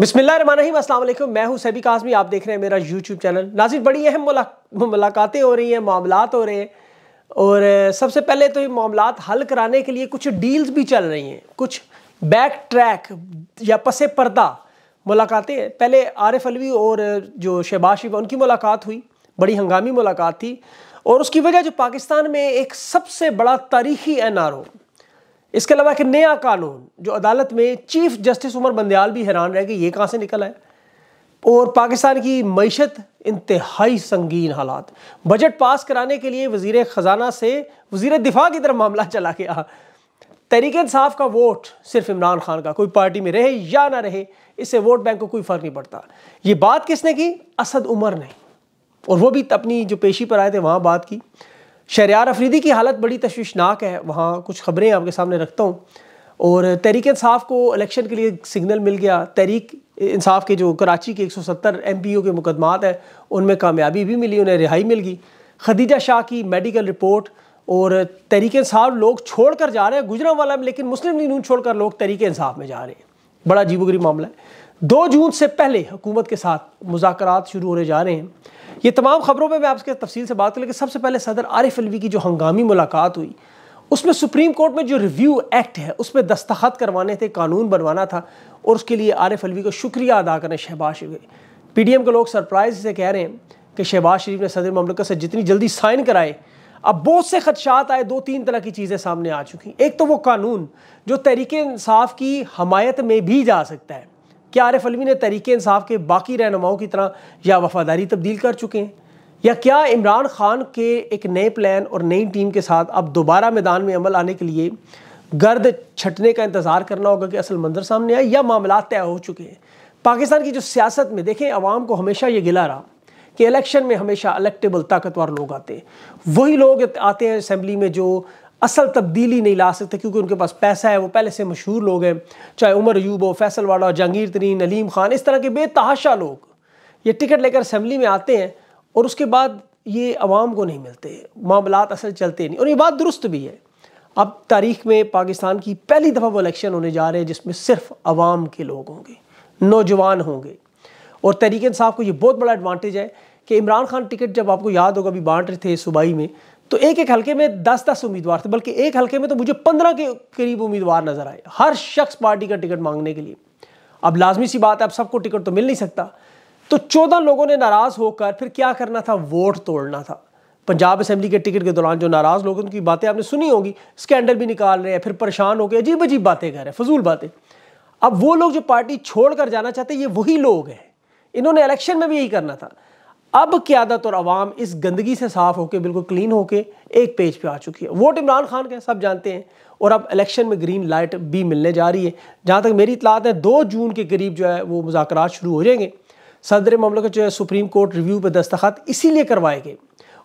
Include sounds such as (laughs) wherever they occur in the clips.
बिस्मिल्लाम असल मैं हूं सभी काजमी आप देख रहे हैं मेरा यूट्यूब चैनल नाजिर बड़ी अहम मुला, मुलाकातें हो रही हैं मामलात हो रहे हैं और सबसे पहले तो ये मामलात हल कराने के लिए कुछ डील्स भी चल रही हैं कुछ बैक ट्रैक या पस पर्दा मुलाकातें पहले आरिफ अलवी और जो शहबाज शिफ उनकी मुलाकात हुई बड़ी हंगामी मुलाकात थी और उसकी वजह जो पाकिस्तान में एक सबसे बड़ा तारीखी एन आर ओ इसके अलावा एक नया कानून जो अदालत में चीफ जस्टिस उमर बंदयाल भी हैरान रह गए ये कहाँ से निकल आए और पाकिस्तान की मीशत इंतहाई संगीन हालात बजट पास कराने के लिए वजीर ख़जाना से वजीर दिफा की तरफ मामला चला गया तरीक इंसाफ का वोट सिर्फ इमरान खान का कोई पार्टी में रहे या ना रहे इससे वोट बैंक को कोई फ़र्क नहीं पड़ता ये बात किसने की असद उमर ने और वो भी अपनी जो पेशी पर आए थे वहाँ बात की शहरियार अफरीदी की हालत बड़ी तशवीशनाक है वहाँ कुछ खबरें आपके सामने रखता हूँ और तहरीक इंसाफ को इलेक्शन के लिए सिग्नल मिल गया तहरीक इंसाफ के जो कराची के 170 ओ के मुकदमात हैं उनमें कामयाबी भी मिली उन्हें रिहाई मिल गई खदीजा शाह की मेडिकल रिपोर्ट और तहरीक इंसाफ लोग छोड़ कर जा रहे हैं गुजरा वाला में लेकिन मुस्लिम लीग नून छोड़कर लोग तहरीक इंसाफ में जा रहे हैं बड़ा अजीबोगरी मामला है दो जून से पहले हुकूमत के साथ मुजाकर शुरू होने जा रहे हैं ये तमाम खबरों पर मैं आपके तफसील से बात करूँ लेकिन सबसे पहले सदर आरिफ अलवी की जो हंगामी मुलाकात हुई उसमें सुप्रीम कोर्ट में जो रिव्यू एक्ट है उस पर दस्तखत करवाने थे कानून बनवाना था और उसके लिए आरिफ अलवी को शुक्रिया अदा करने Shehbaz Sharif P D M के लोग सरप्राइज से कह रहे हैं कि शहबाज शरीफ ने सदर ममलिक से जितनी जल्दी साइन कराए अब बहुत से खदशात आए दो तीन तरह की चीज़ें सामने आ चुकी एक तो वो कानून जो तहरीक इंसाफ की हमायत में भी जा सकता है क्या आरिफ अलवी ने तहरीक इंसाफ के बाकी रहनुमाओं की तरह या वफादारी तब्दील कर चुके हैं या क्या इमरान खान के एक नए प्लान और नई टीम के साथ अब दोबारा मैदान में अमल आने के लिए गर्द छटने का इंतज़ार करना होगा कि असल मंजर सामने आए या मामला तय हो चुके हैं पाकिस्तान की जो सियासत में देखें आवाम को हमेशा ये गिला रहा कि इलेक्शन में हमेशा अलेक्टेबल ताकतवर लोग आते हैं वही लोग आते हैं असम्बली में जो असल तब्दीली नहीं ला सकते क्योंकि उनके पास पैसा है वो पहले से मशहूर लोग हैं चाहे उमर अयूब हो फैसल वाड़ा जहांगीर तरीन नलीम खान इस तरह के बेतहाशा लोग ये टिकट लेकर असम्बली में आते हैं और उसके बाद ये आवाम को नहीं मिलते मामला असल चलते नहीं और ये बात दुरुस्त भी है अब तारीख में पाकिस्तान की पहली दफ़ा वो इलेक्शन होने जा रहे हैं जिसमें सिर्फ आवाम के लोग होंगे नौजवान होंगे और तहरीक साहब को ये बहुत बड़ा एडवांटेज है कि इमरान खान टिकट जब आपको याद होगा अभी बांट रहे थे सूबाई में तो एक एक हलके में दस दस उम्मीदवार थे बल्कि एक हलके में तो मुझे पंद्रह के करीब उम्मीदवार नजर आए हर शख्स पार्टी का टिकट मांगने के लिए अब लाजमी सी बात है अब सबको टिकट तो मिल नहीं सकता तो चौदह लोगों ने नाराज़ होकर फिर क्या करना था वोट तोड़ना था पंजाब असम्बली के टिकट के दौरान जो नाराज़ लोग उनकी बातें आपने सुनी होंगी स्कैंडल भी निकाल रहे हैं फिर परेशान होकर अजीब अजीब बातें कर रहे हैं फजूल बातें अब वो लोग जो पार्टी छोड़ कर जाना चाहते ये वही लोग हैं इन्होंने इलेक्शन में भी यही करना था अब क्यादत और अवाम इस गंदगी से साफ होकर बिल्कुल क्लीन होकर एक पेज पे आ चुकी है वोट इमरान खान के सब जानते हैं और अब इलेक्शन में ग्रीन लाइट भी मिलने जा रही है जहाँ तक मेरी इतलात है दो जून के करीब जो है वो मुजाकर शुरू हो जाएंगे सदर के जो है सुप्रीम कोर्ट रिव्यू पर दस्तखत इसीलिए करवाए गए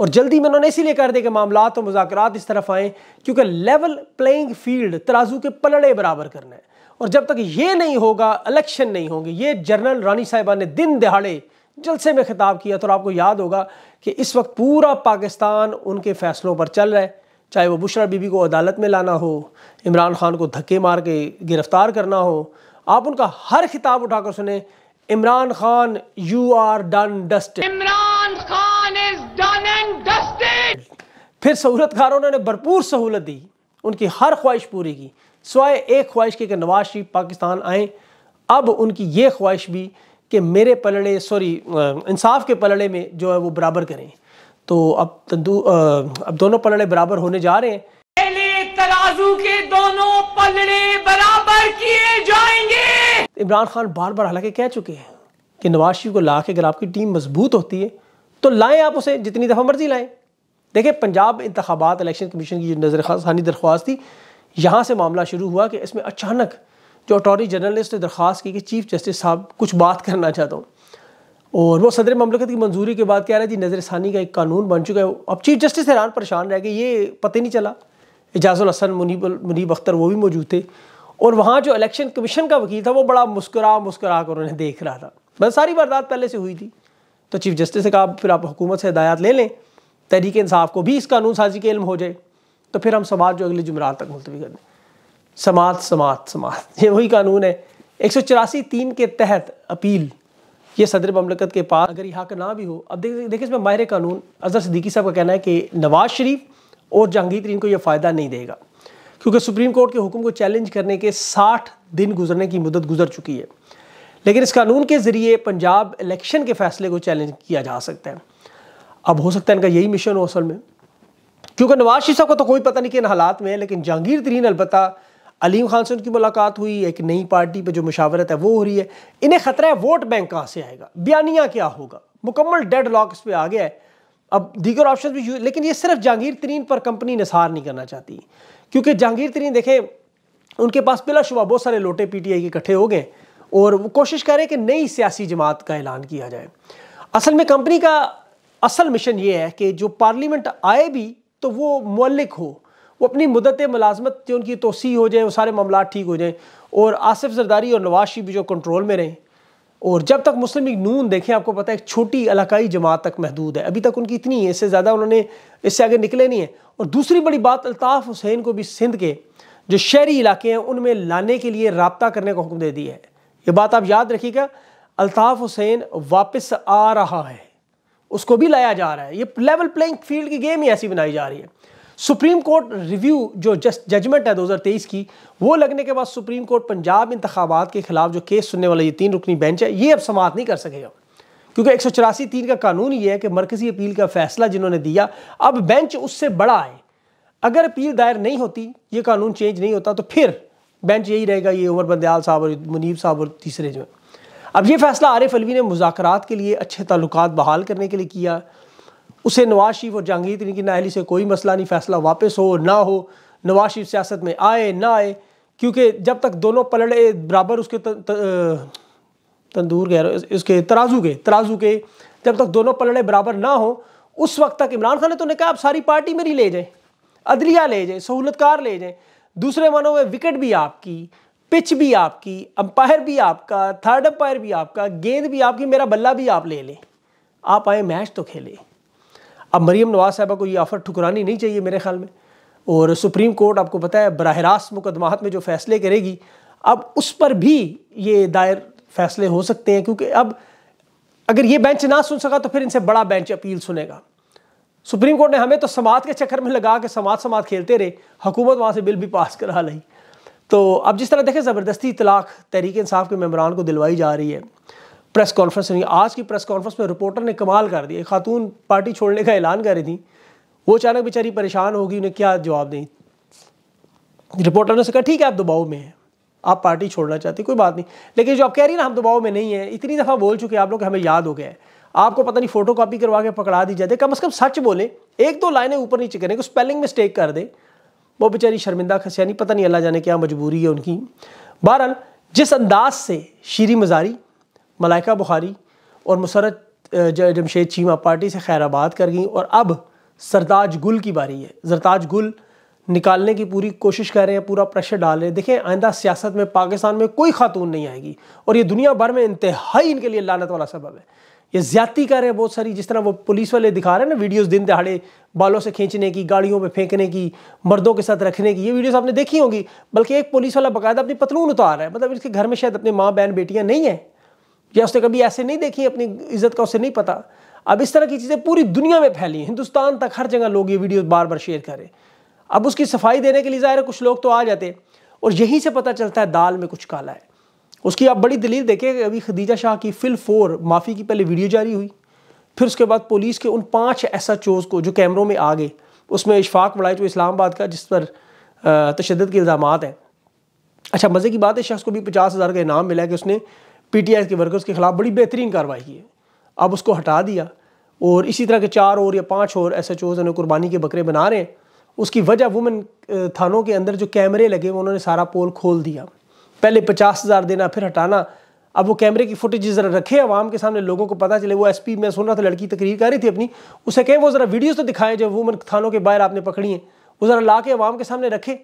और जल्दी में उन्होंने इसीलिए कर दिया कि मामला और मुजाकर इस तरफ आएँ क्योंकि लेवल प्लेइंग फील्ड तराजू के पलड़े बराबर करना है और जब तक ये नहीं होगा इलेक्शन नहीं होंगे ये जनरल रानी साहिबा ने दिन दिहाड़े जलसे में खिताब किया तो आपको याद होगा कि इस वक्त पूरा पाकिस्तान उनके फ़ैसलों पर चल रहा है चाहे वो बुशरा बीबी को अदालत में लाना हो इमरान खान को धक्के मार के गिरफ़्तार करना हो आप उनका हर खिताब उठाकर सुने Imran Khan you are done dust Imran Khan is done and dusted फिर सहूलतकारों ने भरपूर सहूलत दी उनकी हर ख्वाहिश पूरी की सवाए एक ख्वाहिश की कि नवाज शरीफ पाकिस्तान आए अब उनकी ये ख्वाहिश भी कि मेरे पलड़े सॉरी इंसाफ के पलड़े में जो है वो बराबर करें तो अब तंदू अब दोनों पलड़े बराबर होने जा रहे हैं तराजू के दोनों पलड़े बराबर किए जाएंगे इमरान खान बार बार हालांकि कह चुके हैं कि नवाज शरीफ को ला के अगर आपकी टीम मजबूत होती है तो लाएं आप उसे जितनी दफ़ा मर्जी लाएं देखिए पंजाब इंतबात इलेक्शन कमीशन की जो नज़र दरख्वास्त थी यहाँ से मामला शुरू हुआ कि इसमें अचानक जो अटॉर्नी जनरल ने दरख्वास्त की कि चीफ जस्टिस साहब कुछ बात करना चाहता हूँ और वो सदर ममलकत की मंजूरी के बाद कह रहे जी नज़र ثانی का एक कानून बन चुका है अब चीफ जस्टिस हैरान परेशान रह गए ये पता नहीं चला एजाज़ुल हसन मुनीब मुनीब अख्तर वो भी मौजूद थे और वहाँ जो इलेक्शन कमीशन का वकील था वो बड़ा मुस्करा मुस्करा कर उन्हें देख रहा था बस मतलब सारी वारदात पहले से हुई थी तो चीफ जस्टिस ने कहा फिर आप हुकूमत से हदायत ले लें तहरीक इंसाफ को भी इस कानून साजी के इल्म हो जाए तो फिर हम सवाल जो अगले जुमरात तक मुलतवी कर दें समात समात समात (laughs) ये वही कानून है एक सौ चौरासी तीन के तहत अपील ये सदर ममलकत के पास अगर यहाँ का ना भी हो अब देखिए देखिए इसमें माहिर कानून अजहर सिद्दीकी साहब का कहना है कि नवाज शरीफ और जहांगीर तरीन को यह फ़ायदा नहीं देगा क्योंकि सुप्रीम कोर्ट के हुक्म को चैलेंज करने के साठ दिन गुजरने की मदद गुजर चुकी है लेकिन इस कानून के ज़रिए पंजाब इलेक्शन के फैसले को चैलेंज किया जा सकता है अब हो सकता है इनका यही मिशन हो असल में क्योंकि नवाज शरीफ साहब को तो कोई पता नहीं कि इन हालात में है लेकिन जहांगीर तरीन अलबत्ता अलीम खान से उनकी मुलाकात हुई एक नई पार्टी पर जो मुशावरत है वो हो रही है इन्हें ख़तरा है वोट बैंक कहाँ से आएगा बयानिया क्या होगा मुकम्मल डेड लॉक इस पर आ गया है अब दीगर ऑप्शन भी लेकिन ये सिर्फ जहांगीर तरीन पर कंपनी निसार नहीं करना चाहती क्योंकि जहांगीर तरीन देखें उनके पास बिलाशुबा बहुत सारे लोटे पी टी आई के इकट्ठे हो गए और वो कोशिश करें कि नई सियासी जमात का ऐलान किया जाए असल में कंपनी का असल मिशन ये है कि जो पार्लियामेंट आए भी तो वो मलिक हो वो अपनी मुदत मुलाजमत जो उनकी तोसी हो जाए वो सारे मामला ठीक हो जाएँ और आसिफ जरदारी और नवाज शरीफ भी जो कंट्रोल में रहें और जब तक मुस्लिम लीग नून देखें आपको पता है एक छोटी इलाकाई जमात तक महदूद है अभी तक उनकी इतनी है इससे ज़्यादा उन्होंने इससे आगे निकले नहीं है और दूसरी बड़ी बात अल्ताफ़ हुसैन को भी सिंध के जो शहरी इलाके हैं उनमें लाने के लिए रबता करने का हुक्म दे दिया है ये बात आप याद रखिएगा अल्ताफ़ हुसैन वापस आ रहा है उसको भी लाया जा रहा है ये लेवल प्लेइंग फील्ड की गेम ही ऐसी बनाई जा रही है सुप्रीम कोर्ट रिव्यू जो जस्ट जजमेंट है 2023 की वो लगने के बाद सुप्रीम कोर्ट पंजाब इंतबात के खिलाफ जो केस सुनने वाला ये तीन रुकनी बेंच है ये अब समाप्त नहीं कर सकेगा क्योंकि एक सौ चौरासी तीन का कानून ये है कि मरकजी अपील का फैसला जिन्होंने दिया अब बेंच उससे बड़ा आए अगर अपील दायर नहीं होती ये कानून चेंज नहीं होता तो फिर बेंच यही रहेगा ये उमर बंदयाल साहब और मुनीब साहब और तीसरे जो अब ये फैसला आरिफ अलवी ने मुजाकर के लिए अच्छे ताल्लुक बहाल करने के लिए किया उसे नवाज शरीफ और जहांगीर तरीन की नाहली से कोई मसला नहीं फैसला वापस हो ना हो नवाज शरीफ सियासत में आए ना आए क्योंकि जब तक दोनों पलड़े बराबर उसके तंदूर गए इसके तराजू के तराजू के जब तक दोनों पलड़े बराबर ना हो उस वक्त तक इमरान खान ने तो ने कहा आप सारी पार्टी मेरी ले जाएं अदलिया ले जाएं सहूलतकार ले जाएं दूसरे मानों में विकेट भी आपकी पिच भी आपकी अंपायर भी आपका थर्ड अंपायर भी आपका गेंद भी आपकी मेरा बल्ला भी आप ले लें आप आए मैच तो खेलें अब मरीम नवाज साहबा को ये आफ़र ठुकरानी नहीं चाहिए मेरे ख्याल में और सुप्रीम कोर्ट आपको पता है बरह रास्त मुकदमात में जो फैसले करेगी अब उस पर भी ये दायर फैसले हो सकते हैं क्योंकि अब अगर ये बेंच ना सुन सका तो फिर इनसे बड़ा बेंच अपील सुनेगा सुप्रीम कोर्ट ने हमें तो समात के चक्कर में लगा के समात समात खेलते रहे हुकूमत वहाँ से बिल भी पास करा ली तो अब जिस तरह देखें ज़बरदस्ती तलाक तहरीक इंसाफ के मम्बरान को दिलवाई जा रही है प्रेस कॉन्फ्रेंस नहीं आज की प्रेस कॉन्फ्रेंस में रिपोर्टर ने कमाल कर दिया खातून पार्टी छोड़ने का ऐलान कर रही थी वो अचानक बेचारी परेशान होगी उन्हें क्या जवाब दें रिपोर्टर ने कहा ठीक है आप दबाव में हैं आप पार्टी छोड़ना चाहते कोई बात नहीं लेकिन जो आप कह रही ना हम दबाव में नहीं है इतनी दफ़ा बोल चुके आप लोग हमें याद हो गया है आपको पता नहीं फोटो कॉपी करवा के पकड़ा दी जाती कम अज़ कम सच बोलें एक दो लाइनें ऊपर नीचे करें कोई स्पेलिंग मिस्टेक कर दे वो बेचारी शर्मिंदा खसियानी पता नहीं अल्लाह जाने क्या मजबूरी है उनकी बहरहाल जिस अंदाज से शीरी मजारी मलाइका बुखारी और मुसरत जमशेद चीमा पार्टी से खैराबाद कर गई और अब सरताज गुल की बारी है सरताज गुल निकालने की पूरी कोशिश कर रहे हैं पूरा प्रेशर डाल रहे हैं देखें आइंदा सियासत में पाकिस्तान में कोई खातून नहीं आएगी और ये दुनिया भर में इंतहाई इनके लिए लानत वाला सबब है ये ज्यादती कर रहे हैं बहुत सारी जिस तरह वो पुलिस वाले दिखा रहे हैं ना वीडियोस दिन दहाड़े बालों से खींचने की गाड़ियों पर फेंकने की मर्दों के साथ रखने की ये वीडियोस आपने देखी होंगी बल्कि एक पुलिस वाला बाकायदा अपनी पतलून उतार रहा है मतलब इसके घर में शायद अपने माँ बहन बेटियाँ नहीं हैं या उसने कभी ऐसे नहीं देखी अपनी इज्जत का उसे नहीं पता अब इस तरह की चीज़ें पूरी दुनिया में फैली हिंदुस्तान तक हर जगह लोग ये वीडियो बार बार शेयर करें अब उसकी सफाई देने के लिए ज़ाहिर है कुछ लोग तो आ जाते और यहीं से पता चलता है दाल में कुछ काला है उसकी आप बड़ी दलील देखें अभी खदीजा शाह की फिल फोर माफ़ी की पहले वीडियो जारी हुई फिर उसके बाद पुलिस के उन पाँच एस एच ओज को जो कैमरों में आ गए उसमें इशफाक मड़ाई जो इस्लामाबाद का जिस पर तशद के इल्ज़ाम हैं अच्छा मज़े की बात है शख्स को भी पचास हज़ार का इनाम मिला है कि उसने पीटीआई के वर्कर्स के खिलाफ बड़ी बेहतरीन कार्रवाई की है अब उसको हटा दिया और इसी तरह के चार और या पाँच और एस एच ओज उन्हें कुर्बानी के बकरे बना रहे हैं उसकी वजह वुमेन थानों के अंदर जो कैमरे लगे हुए उन्होंने सारा पोल खोल दिया पहले पचास हज़ार देना फिर हटाना अब वो कैमरे की फुटेज ज़रा रखे आवाम के सामने लोगों को पता चले वो एसपी मैं सुन रहा था लड़की तकरीर कर रही थी अपनी उसे कहें वो ज़रा वीडियोज़ तो दिखाएं जब वुमेन थानों के बाहर आपने पकड़ी हैं वो ज़रा ला के आवाम के सामने रखे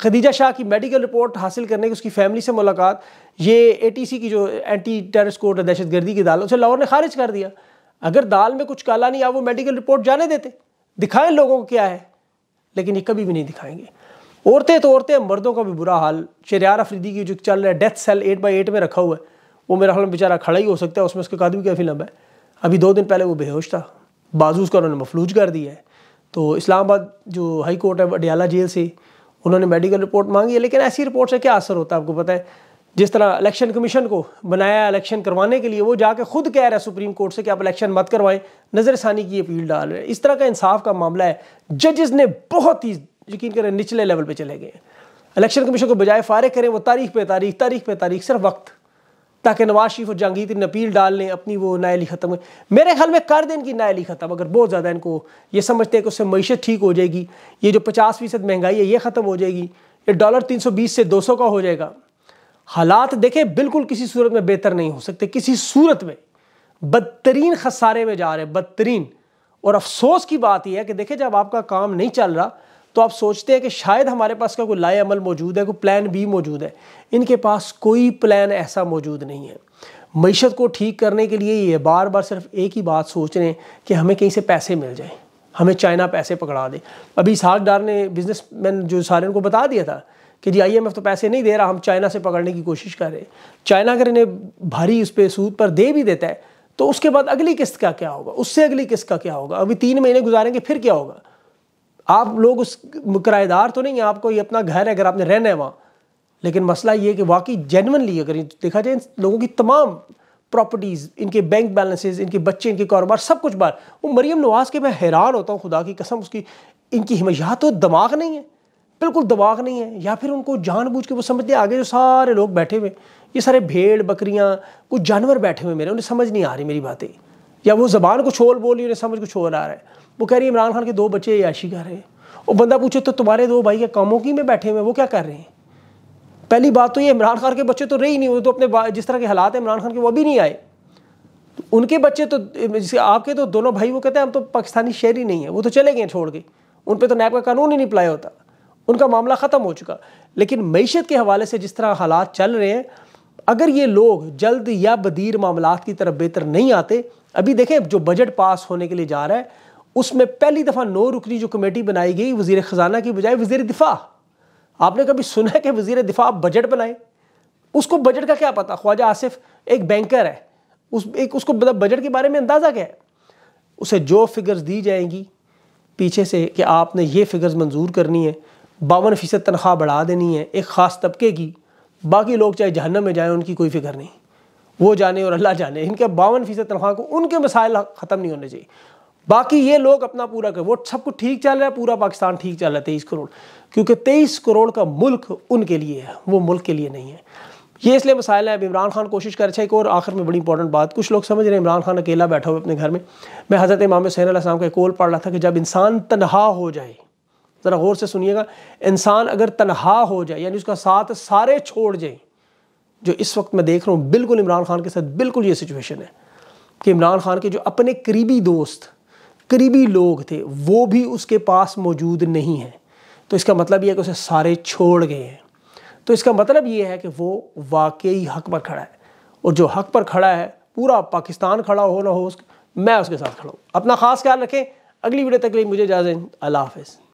खदीजा शाह की मेडिकल रिपोर्ट हासिल करने की उसकी फैमिली से मुलाकात ये सी की जो एंटी टेरिस कोर्ट है दहशत गर्दी की दाल उसे लाहौर ने खारिज कर दिया अगर दाल में कुछ काला नहीं आ वो मेडिकल रिपोर्ट जाने देते दिखाएं लोगों को क्या है लेकिन ये कभी भी नहीं दिखाएंगे औरतें तो औरतें मर्दों का भी बुरा हाल चरियार अफरीदी की जो चल रहा है death cell eight by eight में रखा हुआ है वो मेरा हाल में बेचारा खड़ा ही हो सकता है उसमें उसका कादम काफ़ी लंबा है अभी दो दिन पहले वो बेहोश था बाजू उसका उन्होंने मफलूज कर दिया है तो इस्लामाबाद जो हाई कोर्ट है अडियाला जेल से उन्होंने मेडिकल रिपोर्ट मांगी है लेकिन ऐसी रिपोर्ट से क्या असर होता है आपको पता है जिस तरह इलेक्शन कमीशन को बनाया इलेक्शन करवाने के लिए वो जाके खुद कह रहा है सुप्रीम कोर्ट से कि आप इलेक्शन मत करवाएं नज़रसानी की अपील डाल रहे हैं इस तरह का इंसाफ का मामला है जजेस ने बहुत ही यकीन करें निचले लेवल पर चले गए इलेक्शन कमीशन को बजाय फारे करें वो तारीख पे तारीख तारीख पे तारीख सिर्फ वक्त ताकि नवाज शरीफ और जहांगीर अपील डाल लें अपनी वो नायली ख़त्म हो मेरे ख्याल में कर दें इनकी नायली ख़त्म अगर बहुत ज़्यादा इनको ये समझते हैं कि उससे मीशत ठीक हो जाएगी ये जो पचास फ़ीसद महंगाई है ये ख़त्म हो जाएगी ये डॉलर तीन सौ बीस से दो सौ का हो जाएगा हालात देखें बिल्कुल किसी सूरत में बेहतर नहीं हो सकते किसी सूरत में बदतरीन खसारे में जा रहे हैं बदतरीन और अफसोस की बात यह है कि देखें जब आपका काम नहीं चल रहा तो आप सोचते हैं कि शायद हमारे पास का कोई लाए अमल मौजूद है कोई प्लान बी मौजूद है इनके पास कोई प्लान ऐसा मौजूद नहीं है मीशत को ठीक करने के लिए ये बार बार सिर्फ एक ही बात सोच रहे हैं कि हमें कहीं से पैसे मिल जाएँ हमें चाइना पैसे पकड़ा दे अभी साग डार ने बिजनेस मैन जो सारे उनको बता दिया था कि जी एफ तो पैसे नहीं दे रहा हम चाइना से पकड़ने की कोशिश कर रहे हैं चाइना अगर इन्हें भारी उस पर सूद पर दे भी देता है तो उसके बाद अगली किस्त का क्या होगा उससे अगली किस्त का क्या होगा अभी तीन महीने गुजारेंगे फिर क्या होगा आप लोग उस किराएदार तो नहीं है आपको ये अपना घर है अगर आपने रहना है वहाँ लेकिन मसला ये है कि वाकई जेनवनली अगर देखा जाए लोगों की तमाम प्रॉपर्टीज़ इनके बैंक बैलेंसेस इनके बच्चे इनके कारोबार सब कुछ बार वो मरीम नवाज़ के मैं हैरान होता हूँ खुदा की कसम उसकी इनकी हिमाशा तो दिमाग नहीं है बिल्कुल दिमाग नहीं है या फिर उनको जानबूझ के वो समझते आगे जो सारे लोग बैठे हुए ये सारे भेड़ बकरियाँ कुछ जानवर बैठे हुए मेरे उन्हें समझ नहीं आ रही मेरी बातें या वो ज़बान कुछ और बोल रही है समझ कुछ और आ रहा है वो कह रही है इमरान खान के दो बच्चे याशी कर रहे हैं और बंदा पूछे तो तुम्हारे दो भाई कामों की में बैठे हुए हैं वो क्या कर रहे हैं पहली बात तो ये इमरान खान के बच्चे तो रहे ही नहीं वो तो अपने जिस तरह के हालात हैं इमरान खान के वो भी नहीं आए तो उनके बच्चे तो जिसके आपके तो दोनों भाई वो कहते हैं हम तो पाकिस्तानी शहर ही नहीं है वो तो चले गए छोड़ के उन पर तो नैब का कानून ही नहीं अप्लाई होता उनका मामला ख़त्म हो चुका लेकिन मीशत के हवाले से जिस तरह हालात चल रहे हैं अगर ये लोग जल्द या बदीर मामला की तरफ बेहतर नहीं आते अभी देखें जो बजट पास होने के लिए जा रहा है उसमें पहली दफ़ा नौ रुकनी जो कमेटी बनाई गई वजीर ख़जाना की बजाय वजीर दिफा आपने कभी सुना है कि वजीर दिफा आप बजट बनाए उसको बजट का क्या पता ख्वाजा आसिफ एक बैंकर है उस एक उसको मतलब बजट के बारे में अंदाज़ा क्या है उसे जो फिगर्स दी जाएंगी पीछे से कि आपने ये फिगर्स मंजूर करनी है बावन फ़ीसद तनख्वाह बढ़ा देनी है एक ख़ास तबके की बाकी लोग चाहे जहन्नम में जाएं उनकी कोई फिक्र नहीं वो जाने और अल्लाह जाने इनके बावन फीसद तनख्वाह को उनके मसाइल ख़त्म नहीं होने चाहिए बाकी ये लोग अपना पूरा करें वो सब कुछ ठीक चल रहा है पूरा पाकिस्तान ठीक चल रहा है तेईस करोड़ क्योंकि तेईस करोड़ का मुल्क उनके लिए है वो मुल्क के लिए नहीं है ये इसलिए मसाइल है अब इमरान खान कोशिश कर अच्छा एक और आखिर में बड़ी इंपॉर्टेंट बात कुछ लोग समझ रहे हैं इमरान खान अकेला बैठा हुआ अपने घर में मैं हज़रत इमाम हुसैन साम का कोल पढ़ रहा था कि जब इंसान तनहा हो जाए ज़रा गौर से सुनिएगा इंसान अगर तनहा हो जाए यानी उसका साथ सारे छोड़ जाए जो इस वक्त मैं देख रहा हूँ बिल्कुल इमरान खान के साथ बिल्कुल ये सिचुएशन है कि इमरान खान के जो अपने करीबी दोस्त करीबी लोग थे वो भी उसके पास मौजूद नहीं हैं तो इसका मतलब ये है कि उसे सारे छोड़ गए हैं तो इसका मतलब ये है कि वो वाकई हक पर खड़ा है और जो हक पर खड़ा है पूरा पाकिस्तान खड़ा हो ना हो मैं उसके साथ खड़ा हूँ अपना ख़ास ख्याल रखें अगली वीडियो तक लिए मुझे इजाज़त अल्लाह हाफिज़